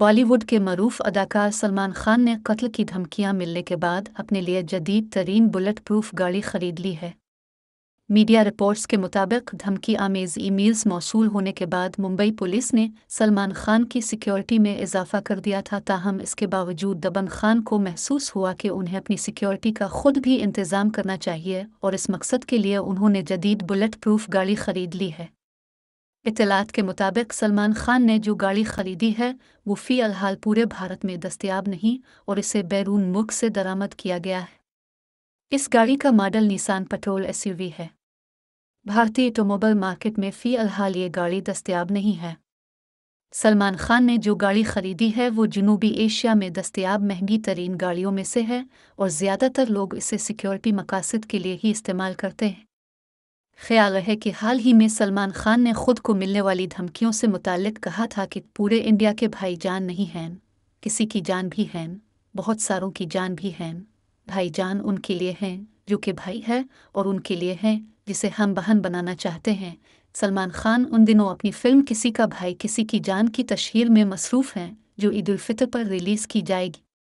बॉलीवुड के मरूफ अदाकार सलमान खान ने कत्ल की धमकियां मिलने के बाद अपने लिए जदीद तरीन बुलेट प्रूफ गाड़ी खरीद ली है मीडिया रिपोर्ट्स के मुताबिक धमकी आमेज ईमेल्स मौसू होने के बाद मुंबई पुलिस ने सलमान खान की सिक्योरिटी में इजाफा कर दिया था ताहम इसके बावजूद दबन खान को महसूस हुआ कि उन्हें अपनी सिक्योरिटी का खुद भी इंतज़ाम करना चाहिए और इस मकसद के लिए उन्होंने जदीद बुलेट प्रूफ गाड़ी खरीद ली है इतलात के मुताबिक सलमान खान ने जो गाड़ी खरीदी है वो फ़ी अलहाल पूरे भारत में दस्तियाब नहीं और इसे बैरून मुल्क से दरामद किया गया है इस गाड़ी का मॉडल निसान पेट्रोल एस है भारतीय ऑटोमोबाइल मार्केट में फ़ी अलहाल ये गाड़ी दस्तियाब नहीं है सलमान खान ने जो गाड़ी खरीदी है वो जनूबी एशिया में दस्तियाब महंगी तरीन गाड़ियों में से है और ज़्यादातर लोग इसे सिक्योरिटी मकासद के लिए ही इस्तेमाल करते हैं ख्याल है कि हाल ही में सलमान खान ने खुद को मिलने वाली धमकियों से मुतालिक कहा था कि पूरे इंडिया के भाई जान नहीं हैं किसी की जान भी हैं बहुत सारों की जान भी हैं भाई जान उनके लिए हैं जो कि भाई है और उनके लिए हैं जिसे हम बहन बनाना चाहते हैं सलमान खान उन दिनों अपनी फिल्म किसी का भाई किसी की जान की तशहर में मसरूफ़ हैं जो ईद उल फितर पर रिलीज़ की जाएगी